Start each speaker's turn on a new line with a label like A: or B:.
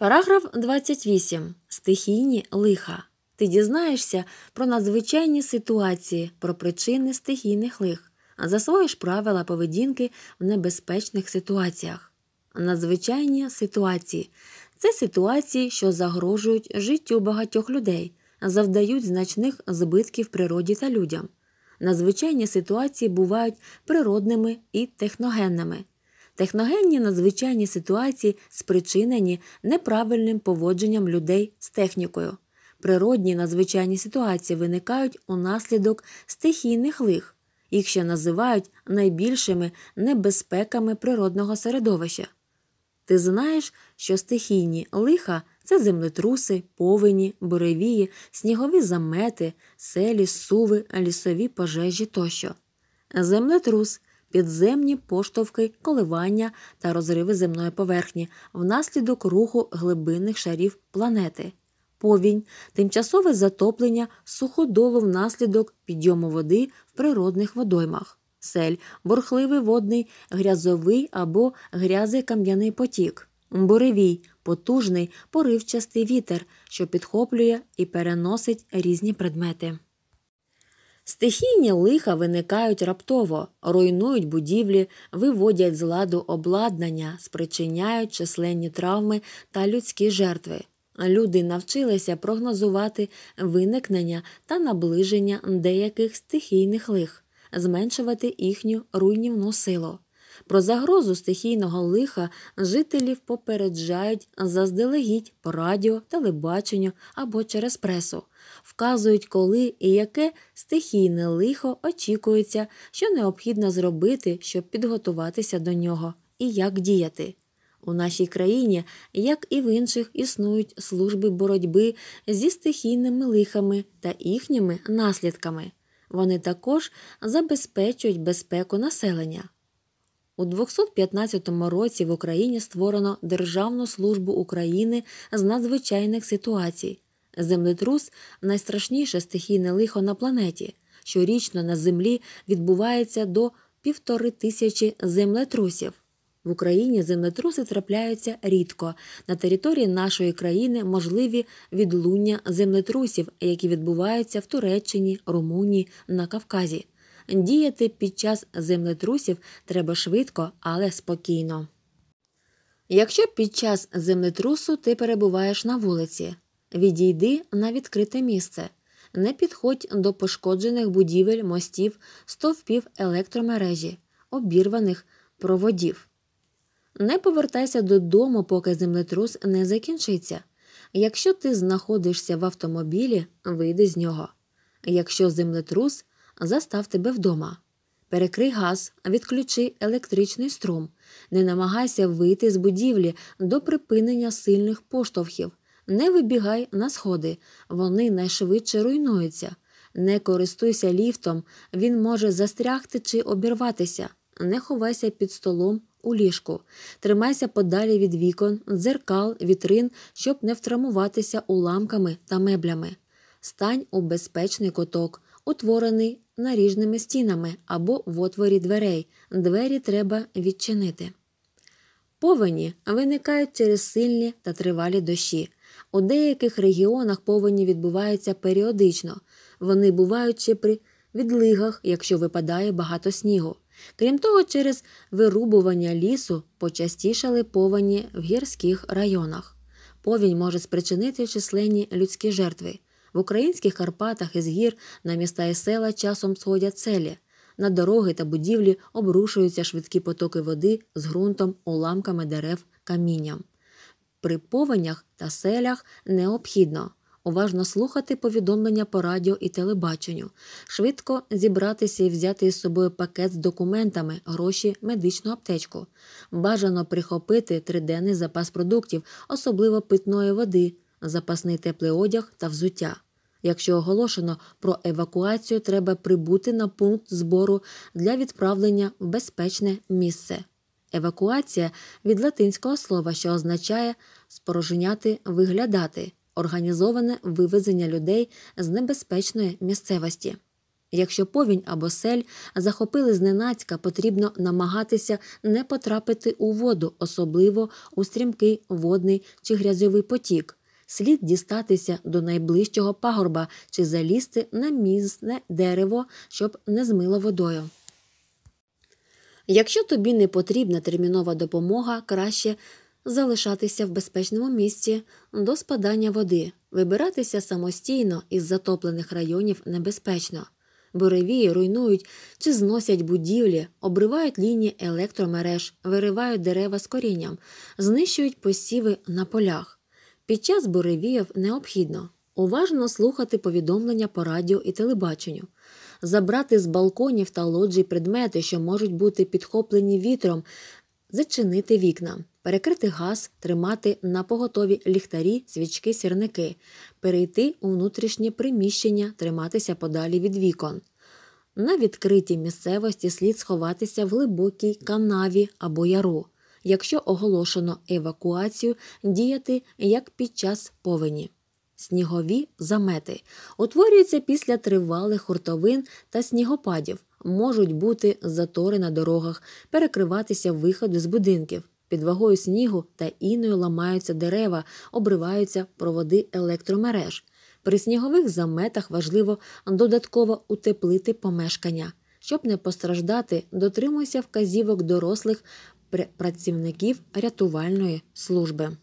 A: Параграф 28. Стихійні лиха. Ти дізнаєшся про надзвичайні ситуації, про причини стихійних лих, засвоїш правила поведінки в небезпечних ситуаціях. Надзвичайні ситуації це ситуації, що загрожують життю багатьох людей, завдають значних збитків природі та людям. Надзвичайні ситуації бувають природними і техногенними. Техногенні надзвичайні ситуації спричинені неправильним поводженням людей з технікою. Природні надзвичайні ситуації виникають унаслідок стихійних лих, їх ще називають найбільшими небезпеками природного середовища. Ти знаєш, що стихійні лиха це землетруси, повені, буревії, снігові замети, селі, суви, лісові пожежі тощо. Землетрус підземні поштовхи, коливання та розриви земної поверхні внаслідок руху глибинних шарів планети, повінь, тимчасове затоплення суходолу внаслідок підйому води в природних водоймах, сель, бурхливий водний, грязовий або грязий кам'яний потік, буревій, потужний, поривчастий вітер, що підхоплює і переносить різні предмети. Стихійні лиха виникають раптово, руйнують будівлі, виводять з ладу обладнання, спричиняють численні травми та людські жертви. Люди навчилися прогнозувати виникнення та наближення деяких стихійних лих, зменшувати їхню руйнівну силу. Про загрозу стихійного лиха жителів попереджають заздалегідь по радіо, телебаченню або через пресу, вказують, коли і яке стихійне лихо очікується, що необхідно зробити, щоб підготуватися до нього, і як діяти. У нашій країні, як і в інших, існують служби боротьби зі стихійними лихами та їхніми наслідками. Вони також забезпечують безпеку населення. У 215 році в Україні створено Державну службу України з надзвичайних ситуацій. Землетрус найстрашніше стихійне лихо на планеті. Щорічно на землі відбувається до півтори тисячі землетрусів. В Україні землетруси трапляються рідко. На території нашої країни можливі відлуння землетрусів, які відбуваються в Туреччині, Румунії на Кавказі. Діяти під час землетрусів треба швидко, але спокійно. Якщо під час землетрусу ти перебуваєш на вулиці, відійди на відкрите місце, не підходь до пошкоджених будівель, мостів, стовпів електромережі, обірваних проводів. Не повертайся додому, поки землетрус не закінчиться. Якщо ти знаходишся в автомобілі, вийди з нього. Якщо землетрус застав тебе вдома. Перекрий газ, відключи електричний струм, не намагайся вийти з будівлі до припинення сильних поштовхів, не вибігай на сходи, вони найшвидше руйнуються. Не користуйся ліфтом, він може застрягти чи обірватися, не ховайся під столом у ліжку, тримайся подалі від вікон, дзеркал, вітрин, щоб не втрамуватися уламками та меблями. Стань у безпечний куток, утворений наріжними стінами або в отворі дверей. Двері треба відчинити. Повені виникають через сильні та тривалі дощі. У деяких регіонах повені відбуваються періодично, вони бувають ще при відлигах, якщо випадає багато снігу. Крім того, через вирубування лісу почастішали повені в гірських районах. Повінь може спричинити численні людські жертви. В українських Карпатах із гір на міста і села часом сходять селі. На дороги та будівлі обрушуються швидкі потоки води з ґрунтом, уламками дерев, камінням. При повенях та селях необхідно уважно слухати повідомлення по радіо і телебаченню, швидко зібратися і взяти із собою пакет з документами, гроші, медичну аптечку. Бажано прихопити триденний запас продуктів, особливо питної води запасний теплий одяг та взуття. Якщо оголошено про евакуацію, треба прибути на пункт збору для відправлення в безпечне місце. Евакуація від латинського слова, що означає спорожняти, виглядати, організоване вивезення людей з небезпечної місцевості. Якщо повінь або сель захопили зненацька, потрібно намагатися не потрапити у воду, особливо у стрімкий водний чи грязьовий потік слід дістатися до найближчого пагорба чи залізти на місне дерево, щоб не змило водою. Якщо тобі не потрібна термінова допомога, краще залишатися в безпечному місці до спадання води, вибиратися самостійно із затоплених районів небезпечно. Буревії руйнують чи зносять будівлі, обривають лінії електромереж, виривають дерева з корінням, знищують посіви на полях. Під час буревіїв необхідно уважно слухати повідомлення по радіо і телебаченню, забрати з балконів та лоджій предмети, що можуть бути підхоплені вітром, зачинити вікна, перекрити газ, тримати на поготові ліхтарі, свічки, сірники, перейти у внутрішнє приміщення, триматися подалі від вікон. На відкритій місцевості слід сховатися в глибокій канаві або яру якщо оголошено евакуацію, діяти як під час повені. Снігові замети утворюються після тривалих хуртовин та снігопадів, можуть бути затори на дорогах, перекриватися виходи з будинків. Під вагою снігу та іною ламаються дерева, обриваються проводи електромереж. При снігових заметах важливо додатково утеплити помешкання. Щоб не постраждати, дотримуйся вказівок дорослих працівників рятувальної служби.